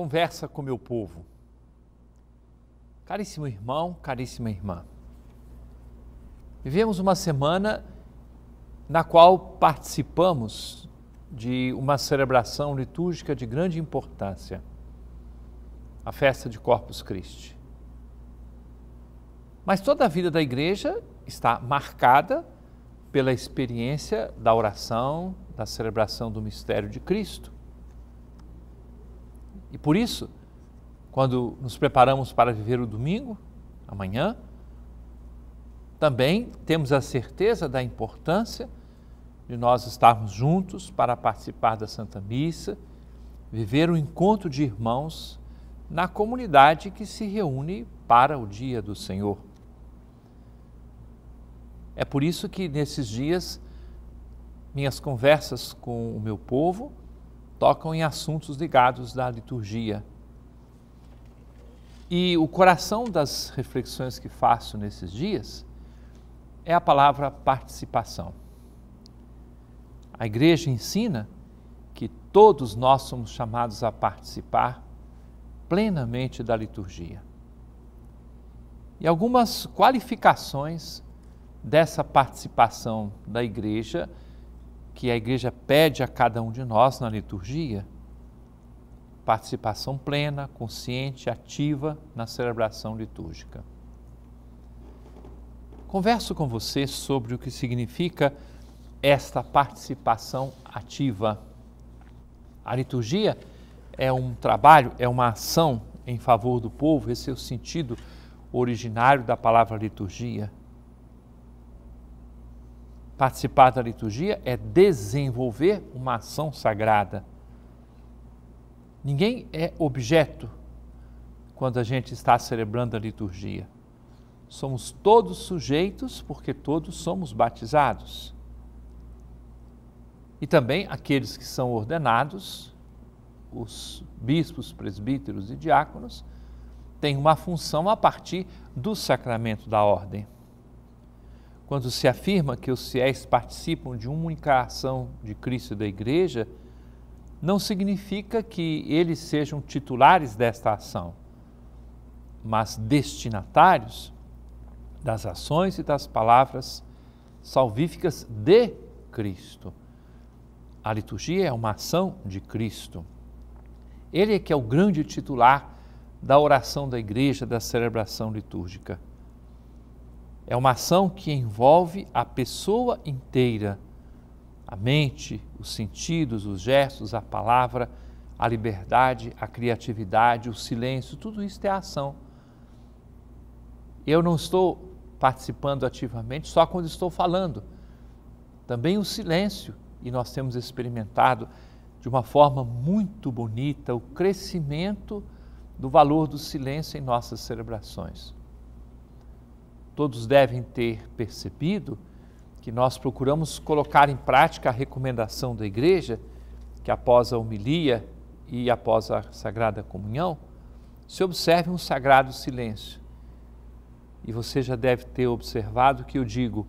Conversa com meu povo. Caríssimo irmão, caríssima irmã. Vivemos uma semana na qual participamos de uma celebração litúrgica de grande importância, a festa de Corpus Christi. Mas toda a vida da igreja está marcada pela experiência da oração, da celebração do mistério de Cristo. E por isso, quando nos preparamos para viver o domingo, amanhã, também temos a certeza da importância de nós estarmos juntos para participar da Santa Missa, viver o um encontro de irmãos na comunidade que se reúne para o dia do Senhor. É por isso que nesses dias minhas conversas com o meu povo tocam em assuntos ligados à liturgia. E o coração das reflexões que faço nesses dias é a palavra participação. A igreja ensina que todos nós somos chamados a participar plenamente da liturgia. E algumas qualificações dessa participação da igreja que a igreja pede a cada um de nós na liturgia, participação plena, consciente, ativa na celebração litúrgica. Converso com você sobre o que significa esta participação ativa. A liturgia é um trabalho, é uma ação em favor do povo, esse é o sentido originário da palavra liturgia. Participar da liturgia é desenvolver uma ação sagrada. Ninguém é objeto quando a gente está celebrando a liturgia. Somos todos sujeitos porque todos somos batizados. E também aqueles que são ordenados, os bispos, presbíteros e diáconos, têm uma função a partir do sacramento da ordem quando se afirma que os fiéis participam de uma única ação de Cristo e da Igreja, não significa que eles sejam titulares desta ação, mas destinatários das ações e das palavras salvíficas de Cristo. A liturgia é uma ação de Cristo. Ele é que é o grande titular da oração da igreja, da celebração litúrgica é uma ação que envolve a pessoa inteira, a mente, os sentidos, os gestos, a palavra, a liberdade, a criatividade, o silêncio, tudo isso é ação. Eu não estou participando ativamente só quando estou falando. Também o silêncio, e nós temos experimentado de uma forma muito bonita o crescimento do valor do silêncio em nossas celebrações todos devem ter percebido que nós procuramos colocar em prática a recomendação da igreja, que após a homilia e após a Sagrada Comunhão, se observe um sagrado silêncio. E você já deve ter observado que eu digo,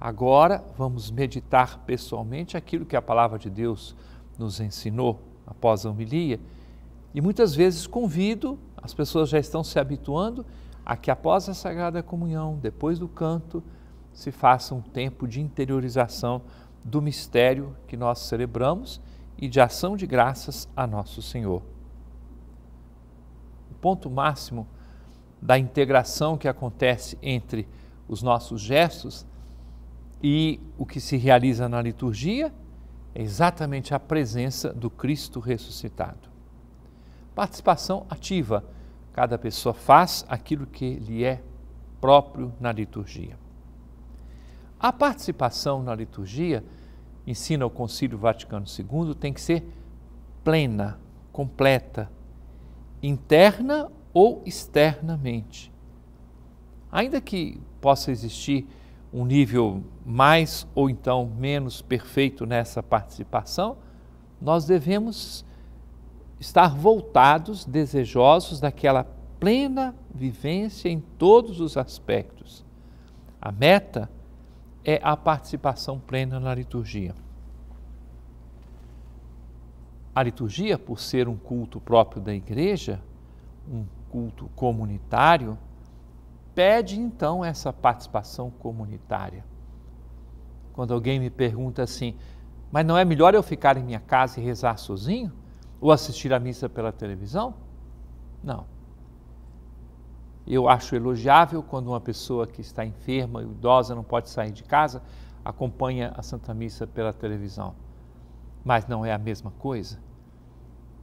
agora vamos meditar pessoalmente aquilo que a palavra de Deus nos ensinou após a homilia. E muitas vezes convido, as pessoas já estão se habituando, a que após a Sagrada Comunhão, depois do canto, se faça um tempo de interiorização do mistério que nós celebramos e de ação de graças a Nosso Senhor. O ponto máximo da integração que acontece entre os nossos gestos e o que se realiza na liturgia é exatamente a presença do Cristo ressuscitado. Participação ativa Cada pessoa faz aquilo que lhe é próprio na liturgia. A participação na liturgia, ensina o Concílio Vaticano II, tem que ser plena, completa, interna ou externamente. Ainda que possa existir um nível mais ou então menos perfeito nessa participação, nós devemos estar voltados, desejosos daquela plena vivência em todos os aspectos. A meta é a participação plena na liturgia. A liturgia, por ser um culto próprio da igreja, um culto comunitário, pede então essa participação comunitária. Quando alguém me pergunta assim, mas não é melhor eu ficar em minha casa e rezar sozinho? Ou assistir à missa pela televisão? Não. Eu acho elogiável quando uma pessoa que está enferma, idosa, não pode sair de casa, acompanha a Santa Missa pela televisão. Mas não é a mesma coisa?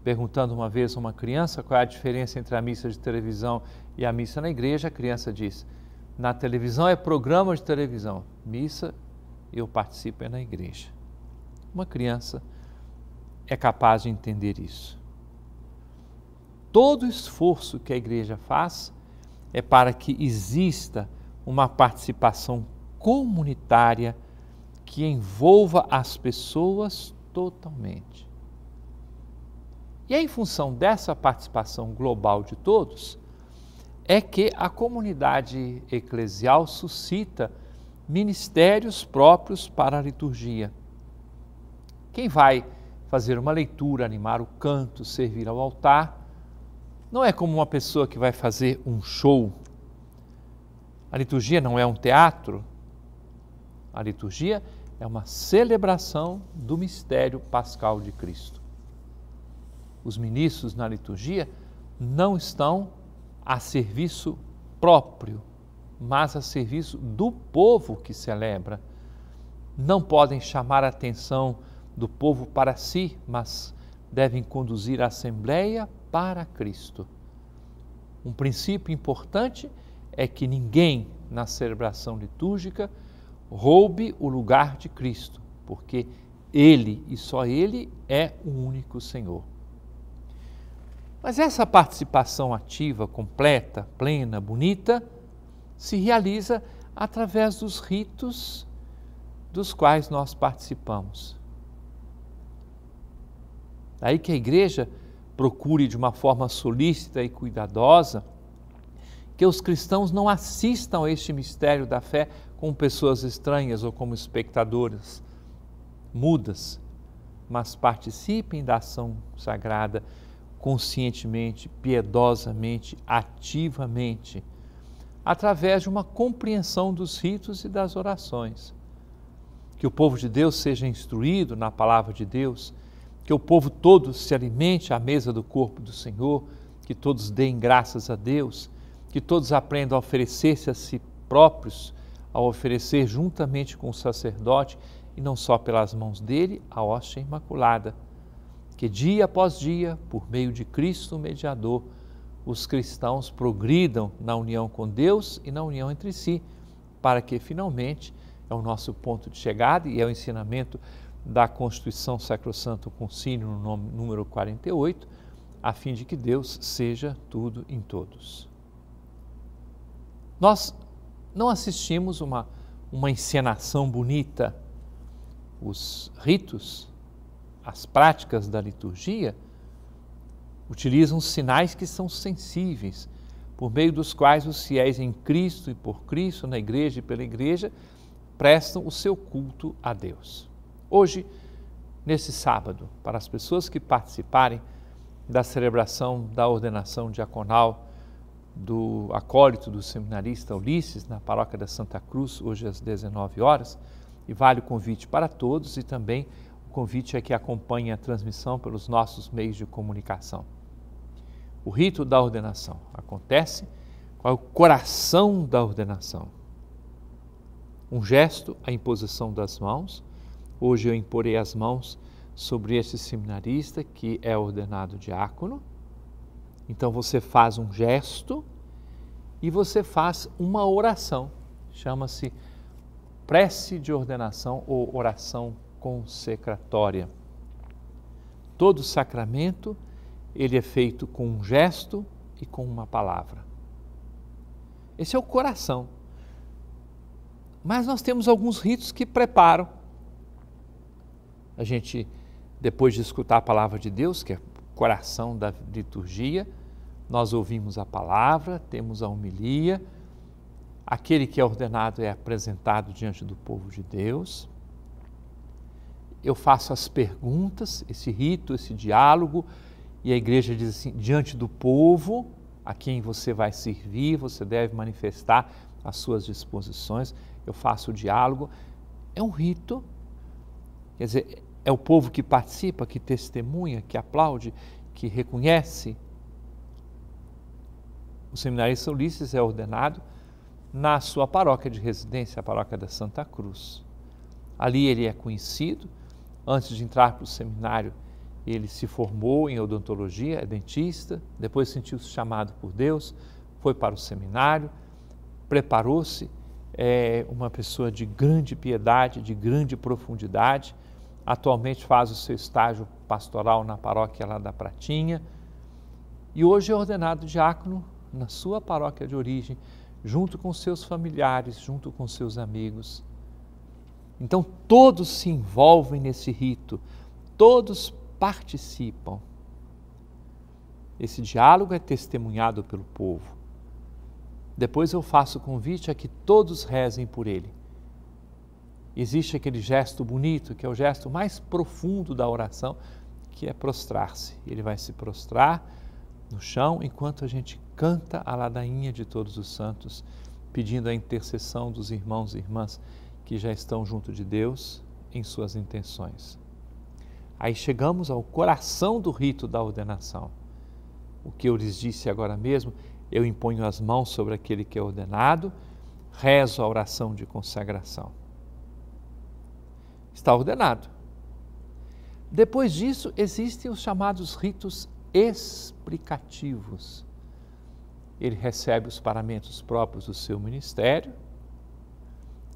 Perguntando uma vez a uma criança qual é a diferença entre a missa de televisão e a missa na igreja, a criança diz: na televisão é programa de televisão, missa eu participo é na igreja. Uma criança é capaz de entender isso. Todo esforço que a igreja faz é para que exista uma participação comunitária que envolva as pessoas totalmente. E é em função dessa participação global de todos é que a comunidade eclesial suscita ministérios próprios para a liturgia. Quem vai fazer uma leitura, animar o canto, servir ao altar. Não é como uma pessoa que vai fazer um show. A liturgia não é um teatro. A liturgia é uma celebração do mistério pascal de Cristo. Os ministros na liturgia não estão a serviço próprio, mas a serviço do povo que celebra. Não podem chamar a atenção do povo para si, mas devem conduzir a Assembleia para Cristo. Um princípio importante é que ninguém na celebração litúrgica roube o lugar de Cristo, porque Ele e só Ele é o único Senhor. Mas essa participação ativa, completa, plena, bonita, se realiza através dos ritos dos quais nós participamos. Daí que a igreja procure de uma forma solícita e cuidadosa que os cristãos não assistam a este mistério da fé como pessoas estranhas ou como espectadoras mudas, mas participem da ação sagrada conscientemente, piedosamente, ativamente, através de uma compreensão dos ritos e das orações. Que o povo de Deus seja instruído na palavra de Deus que o povo todo se alimente à mesa do corpo do Senhor, que todos deem graças a Deus, que todos aprendam a oferecer-se a si próprios, a oferecer juntamente com o sacerdote, e não só pelas mãos dele, a hóstia imaculada, que dia após dia, por meio de Cristo mediador, os cristãos progridam na união com Deus e na união entre si, para que finalmente é o nosso ponto de chegada e é o ensinamento da Constituição Sacrosanto Concílio, no nome, número 48, a fim de que Deus seja tudo em todos. Nós não assistimos uma, uma encenação bonita. Os ritos, as práticas da liturgia, utilizam sinais que são sensíveis, por meio dos quais os fiéis em Cristo e por Cristo, na igreja e pela igreja, prestam o seu culto a Deus. Hoje, nesse sábado, para as pessoas que participarem da celebração da ordenação diaconal do acólito do seminarista Ulisses na paróquia da Santa Cruz, hoje às 19 horas, e vale o convite para todos e também o convite é que acompanhe a transmissão pelos nossos meios de comunicação. O rito da ordenação acontece com o coração da ordenação? Um gesto, a imposição das mãos, Hoje eu imporei as mãos sobre este seminarista que é ordenado diácono. Então você faz um gesto e você faz uma oração. Chama-se prece de ordenação ou oração consecratória. Todo sacramento ele é feito com um gesto e com uma palavra. Esse é o coração. Mas nós temos alguns ritos que preparam a gente, depois de escutar a palavra de Deus, que é o coração da liturgia, nós ouvimos a palavra, temos a homilia, aquele que é ordenado é apresentado diante do povo de Deus. Eu faço as perguntas, esse rito, esse diálogo, e a igreja diz assim: diante do povo a quem você vai servir, você deve manifestar as suas disposições. Eu faço o diálogo. É um rito, quer dizer, é o povo que participa, que testemunha, que aplaude, que reconhece. O seminarista Ulisses é ordenado na sua paróquia de residência, a paróquia da Santa Cruz. Ali ele é conhecido. Antes de entrar para o seminário, ele se formou em odontologia, é dentista. Depois sentiu-se chamado por Deus, foi para o seminário, preparou-se. É uma pessoa de grande piedade, de grande profundidade atualmente faz o seu estágio pastoral na paróquia lá da Pratinha e hoje é ordenado diácono na sua paróquia de origem, junto com seus familiares, junto com seus amigos. Então todos se envolvem nesse rito, todos participam. Esse diálogo é testemunhado pelo povo. Depois eu faço o convite a que todos rezem por ele existe aquele gesto bonito, que é o gesto mais profundo da oração, que é prostrar-se. Ele vai se prostrar no chão enquanto a gente canta a ladainha de todos os santos, pedindo a intercessão dos irmãos e irmãs que já estão junto de Deus em suas intenções. Aí chegamos ao coração do rito da ordenação. O que eu lhes disse agora mesmo, eu imponho as mãos sobre aquele que é ordenado, rezo a oração de consagração. Está ordenado. Depois disso, existem os chamados ritos explicativos. Ele recebe os paramentos próprios do seu ministério.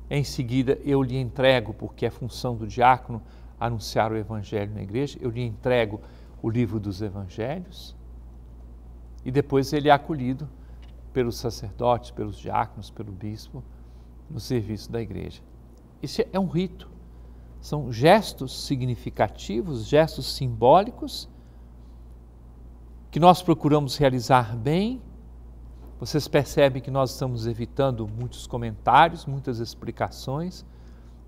Em seguida, eu lhe entrego, porque é função do diácono anunciar o evangelho na igreja, eu lhe entrego o livro dos evangelhos. E depois ele é acolhido pelos sacerdotes, pelos diáconos, pelo bispo, no serviço da igreja. Esse é um rito são gestos significativos, gestos simbólicos, que nós procuramos realizar bem. Vocês percebem que nós estamos evitando muitos comentários, muitas explicações.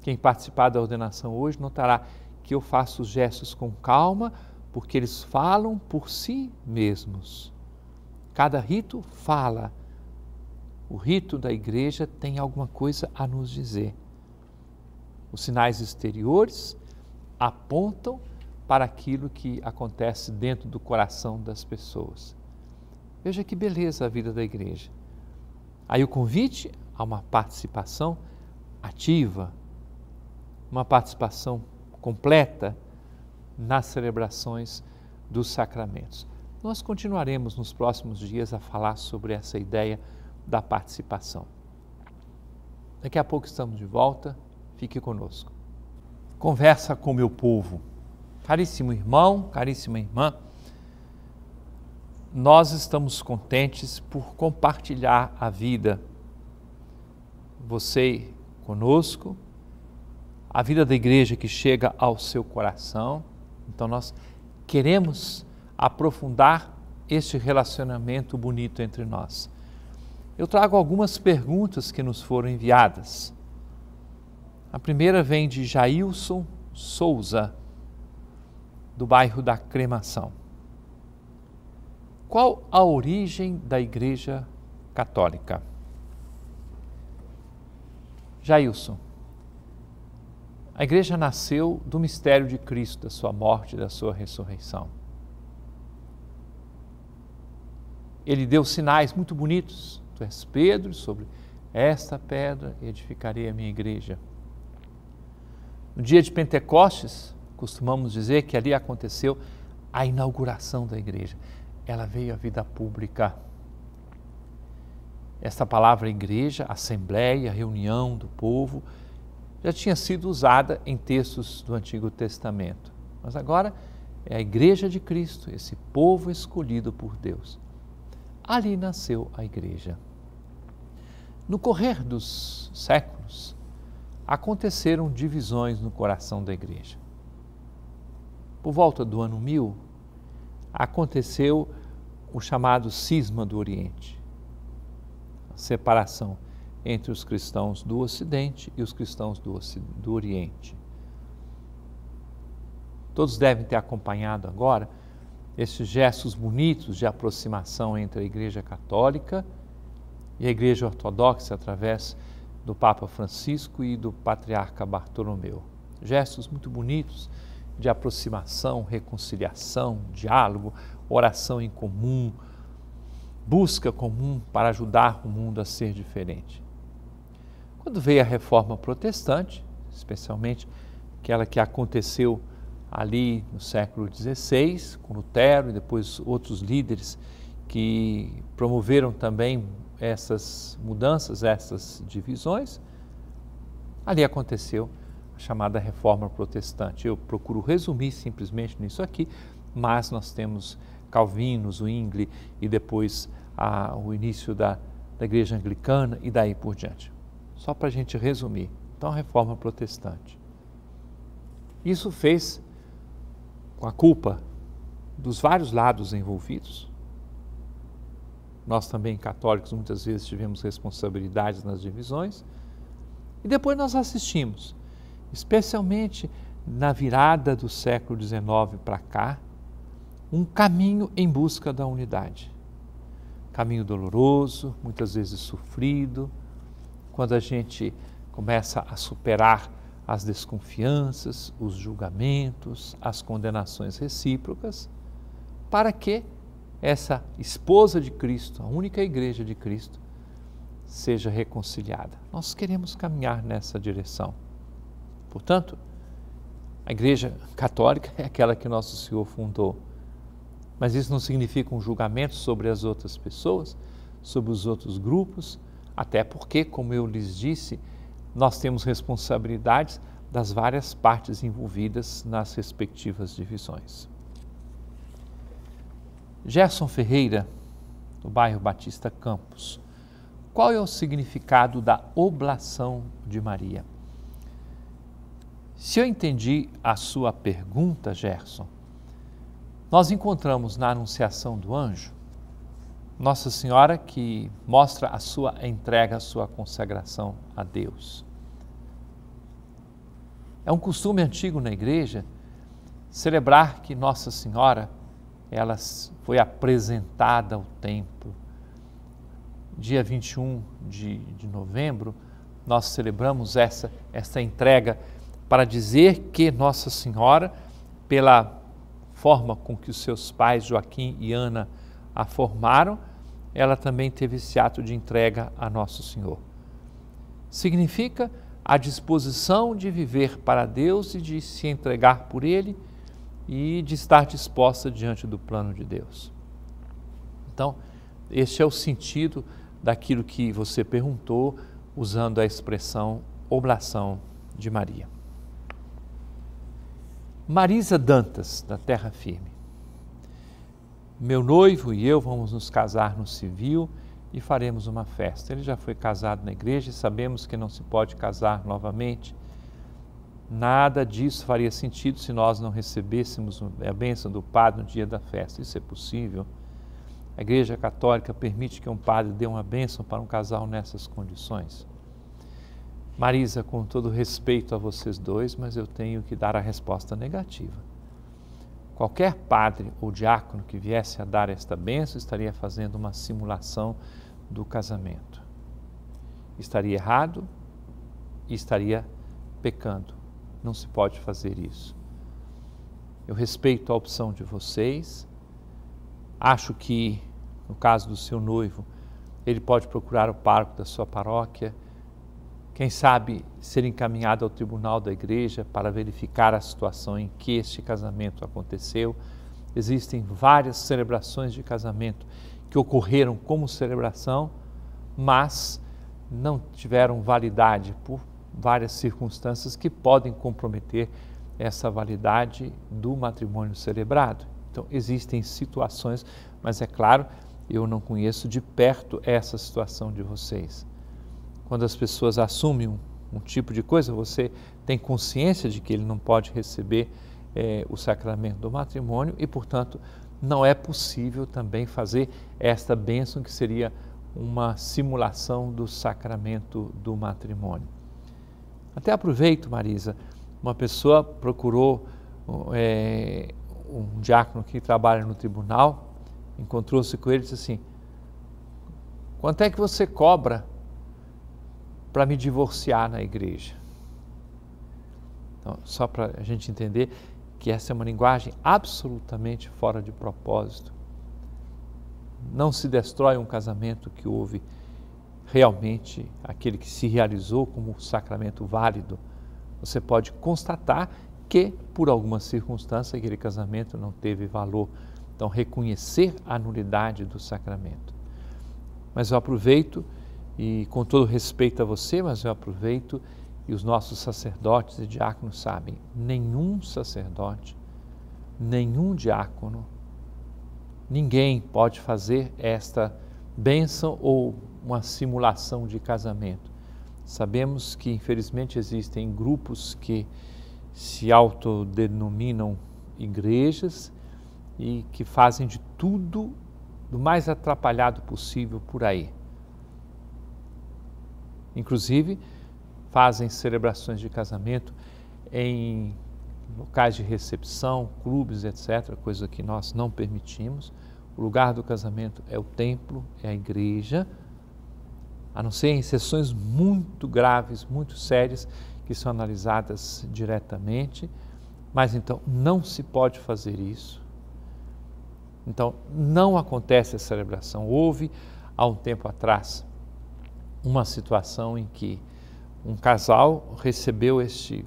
Quem participar da ordenação hoje notará que eu faço os gestos com calma, porque eles falam por si mesmos. Cada rito fala. O rito da igreja tem alguma coisa a nos dizer. Os sinais exteriores apontam para aquilo que acontece dentro do coração das pessoas. Veja que beleza a vida da igreja. Aí o convite a uma participação ativa, uma participação completa nas celebrações dos sacramentos. Nós continuaremos nos próximos dias a falar sobre essa ideia da participação. Daqui a pouco estamos de volta fique conosco. Conversa com meu povo. Caríssimo irmão, caríssima irmã, nós estamos contentes por compartilhar a vida, você conosco, a vida da igreja que chega ao seu coração. Então, nós queremos aprofundar este relacionamento bonito entre nós. Eu trago algumas perguntas que nos foram enviadas a primeira vem de Jailson Souza, do bairro da Cremação. Qual a origem da Igreja Católica? Jailson, a Igreja nasceu do mistério de Cristo, da sua morte e da sua ressurreição. Ele deu sinais muito bonitos. Tu és Pedro, sobre esta pedra edificarei a minha igreja. No dia de Pentecostes, costumamos dizer que ali aconteceu a inauguração da igreja. Ela veio à vida pública. Esta palavra igreja, assembleia, reunião do povo, já tinha sido usada em textos do Antigo Testamento. Mas agora é a igreja de Cristo, esse povo escolhido por Deus. Ali nasceu a igreja. No correr dos séculos, aconteceram divisões no coração da igreja. Por volta do ano 1000, aconteceu o chamado cisma do Oriente a separação entre os cristãos do Ocidente e os cristãos do, do Oriente. Todos devem ter acompanhado agora esses gestos bonitos de aproximação entre a Igreja Católica e a Igreja Ortodoxa através do Papa Francisco e do Patriarca Bartolomeu. Gestos muito bonitos de aproximação, reconciliação, diálogo, oração em comum, busca comum para ajudar o mundo a ser diferente. Quando veio a reforma protestante, especialmente aquela que aconteceu ali no século XVI, com Lutero e depois outros líderes que promoveram também essas mudanças, essas divisões, ali aconteceu a chamada reforma protestante. Eu procuro resumir simplesmente nisso aqui, mas nós temos o Zwingli e depois a, o início da, da igreja anglicana e daí por diante. Só para a gente resumir. Então, a reforma protestante. Isso fez com a culpa dos vários lados envolvidos, nós também, católicos, muitas vezes tivemos responsabilidades nas divisões. E depois nós assistimos, especialmente na virada do século XIX para cá, um caminho em busca da unidade. Caminho doloroso, muitas vezes sofrido, quando a gente começa a superar as desconfianças, os julgamentos, as condenações recíprocas, para que essa esposa de Cristo, a única igreja de Cristo, seja reconciliada. Nós queremos caminhar nessa direção. Portanto, a Igreja Católica é aquela que Nosso Senhor fundou. Mas isso não significa um julgamento sobre as outras pessoas, sobre os outros grupos, até porque, como eu lhes disse, nós temos responsabilidades das várias partes envolvidas nas respectivas divisões. Gerson Ferreira, do bairro Batista Campos. Qual é o significado da oblação de Maria? Se eu entendi a sua pergunta, Gerson, nós encontramos na Anunciação do Anjo Nossa Senhora que mostra a sua entrega, a sua consagração a Deus. É um costume antigo na igreja celebrar que Nossa Senhora ela foi apresentada ao templo. Dia 21 de, de novembro, nós celebramos essa, essa entrega para dizer que Nossa Senhora, pela forma com que os seus pais Joaquim e Ana a formaram, ela também teve esse ato de entrega a Nosso Senhor. Significa a disposição de viver para Deus e de se entregar por Ele e de estar disposta diante do plano de Deus. Então, este é o sentido daquilo que você perguntou, usando a expressão oblação de Maria. Marisa Dantas, da Terra Firme. Meu noivo e eu vamos nos casar no civil e faremos uma festa. Ele já foi casado na igreja e sabemos que não se pode casar novamente. Nada disso faria sentido se nós não recebêssemos a bênção do padre no dia da festa. Isso é possível? A Igreja Católica permite que um padre dê uma bênção para um casal nessas condições? Marisa, com todo respeito a vocês dois, mas eu tenho que dar a resposta negativa. Qualquer padre ou diácono que viesse a dar esta bênção estaria fazendo uma simulação do casamento. Estaria errado e estaria pecando não se pode fazer isso. Eu respeito a opção de vocês, acho que, no caso do seu noivo, ele pode procurar o parco da sua paróquia, quem sabe ser encaminhado ao tribunal da igreja para verificar a situação em que este casamento aconteceu. Existem várias celebrações de casamento que ocorreram como celebração, mas não tiveram validade por várias circunstâncias que podem comprometer essa validade do matrimônio celebrado. Então, existem situações, mas é claro, eu não conheço de perto essa situação de vocês. Quando as pessoas assumem um, um tipo de coisa, você tem consciência de que ele não pode receber é, o sacramento do matrimônio e, portanto, não é possível também fazer esta bênção que seria uma simulação do sacramento do matrimônio. Até aproveito, Marisa, uma pessoa procurou é, um diácono que trabalha no tribunal, encontrou-se com ele e disse assim: Quanto é que você cobra para me divorciar na igreja? Então, só para a gente entender que essa é uma linguagem absolutamente fora de propósito. Não se destrói um casamento que houve realmente aquele que se realizou como sacramento válido. Você pode constatar que, por alguma circunstância, aquele casamento não teve valor. Então, reconhecer a nulidade do sacramento. Mas eu aproveito, e com todo respeito a você, mas eu aproveito, e os nossos sacerdotes e diáconos sabem: nenhum sacerdote, nenhum diácono, ninguém pode fazer esta bênção ou uma simulação de casamento. Sabemos que, infelizmente, existem grupos que se autodenominam igrejas e que fazem de tudo do mais atrapalhado possível por aí. Inclusive, fazem celebrações de casamento em locais de recepção, clubes, etc., coisa que nós não permitimos. O lugar do casamento é o templo, é a igreja, a não ser em sessões muito graves, muito sérias, que são analisadas diretamente. Mas então não se pode fazer isso. Então não acontece a celebração. Houve há um tempo atrás uma situação em que um casal recebeu este,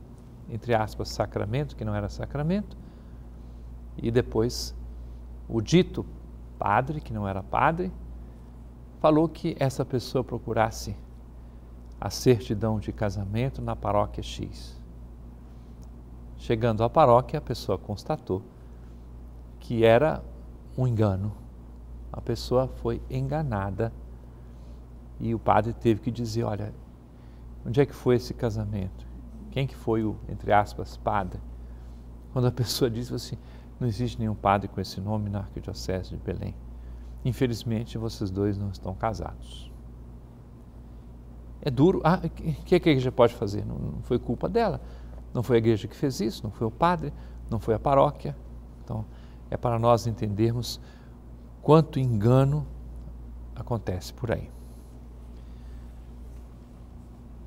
entre aspas, sacramento, que não era sacramento, e depois o dito padre, que não era padre, falou que essa pessoa procurasse a certidão de casamento na paróquia X. Chegando à paróquia, a pessoa constatou que era um engano. A pessoa foi enganada e o padre teve que dizer: olha, onde é que foi esse casamento? Quem que foi o, entre aspas, padre? Quando a pessoa disse assim, não existe nenhum padre com esse nome na Arquidiocese de Belém. Infelizmente, vocês dois não estão casados. É duro. Ah, o que, que a igreja pode fazer? Não, não foi culpa dela. Não foi a igreja que fez isso, não foi o padre, não foi a paróquia. Então, é para nós entendermos quanto engano acontece por aí.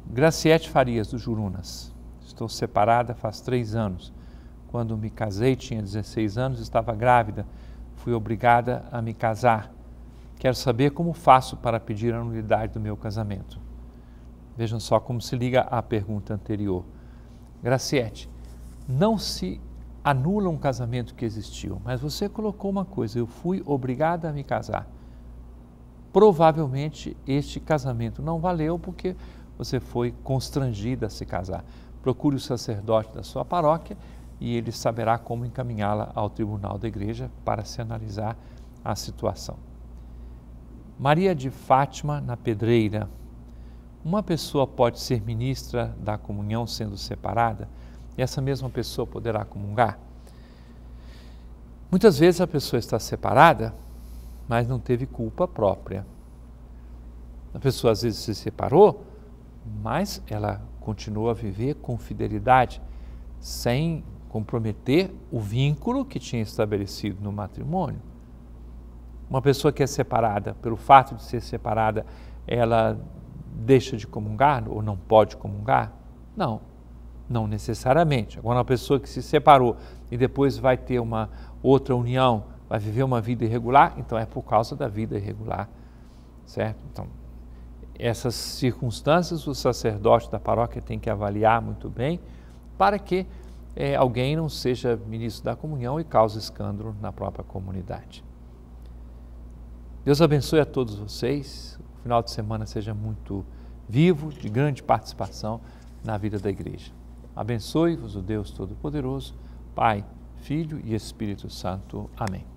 Graciete Farias, do Jurunas. Estou separada faz três anos. Quando me casei, tinha 16 anos, estava grávida fui obrigada a me casar. Quero saber como faço para pedir a nulidade do meu casamento. Vejam só como se liga à pergunta anterior. Graciete, não se anula um casamento que existiu, mas você colocou uma coisa: eu fui obrigada a me casar. Provavelmente este casamento não valeu porque você foi constrangida a se casar. Procure o sacerdote da sua paróquia e ele saberá como encaminhá-la ao tribunal da igreja para se analisar a situação. Maria de Fátima na Pedreira. Uma pessoa pode ser ministra da comunhão sendo separada e essa mesma pessoa poderá comungar? Muitas vezes a pessoa está separada, mas não teve culpa própria. A pessoa às vezes se separou, mas ela continua a viver com fidelidade, sem comprometer o vínculo que tinha estabelecido no matrimônio. Uma pessoa que é separada, pelo fato de ser separada, ela deixa de comungar ou não pode comungar? Não, não necessariamente. Agora, uma pessoa que se separou e depois vai ter uma outra união, vai viver uma vida irregular, então é por causa da vida irregular, certo? Então, essas circunstâncias o sacerdote da paróquia tem que avaliar muito bem para que é, alguém não seja ministro da comunhão e cause escândalo na própria comunidade. Deus abençoe a todos vocês. O final de semana seja muito vivo, de grande participação na vida da igreja. Abençoe-vos o Deus Todo-Poderoso, Pai, Filho e Espírito Santo. Amém.